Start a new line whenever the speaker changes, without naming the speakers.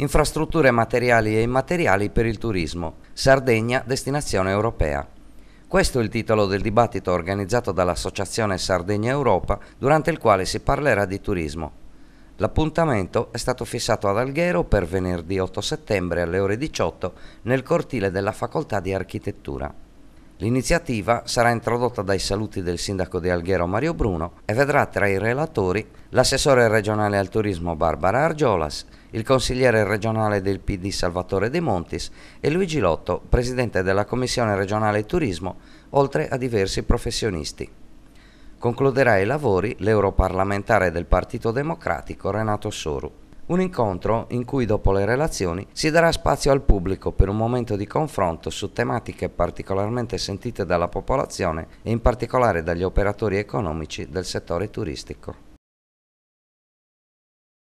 infrastrutture materiali e immateriali per il turismo, Sardegna destinazione europea. Questo è il titolo del dibattito organizzato dall'Associazione Sardegna Europa, durante il quale si parlerà di turismo. L'appuntamento è stato fissato ad Alghero per venerdì 8 settembre alle ore 18 nel cortile della Facoltà di Architettura. L'iniziativa sarà introdotta dai saluti del sindaco di Alghero Mario Bruno e vedrà tra i relatori l'assessore regionale al turismo Barbara Argiolas, il consigliere regionale del PD Salvatore De Montis e Luigi Lotto, presidente della Commissione regionale turismo, oltre a diversi professionisti. Concluderà i lavori l'europarlamentare del Partito Democratico Renato Soru. Un incontro in cui dopo le relazioni si darà spazio al pubblico per un momento di confronto su tematiche particolarmente sentite dalla popolazione e in particolare dagli operatori economici del settore turistico.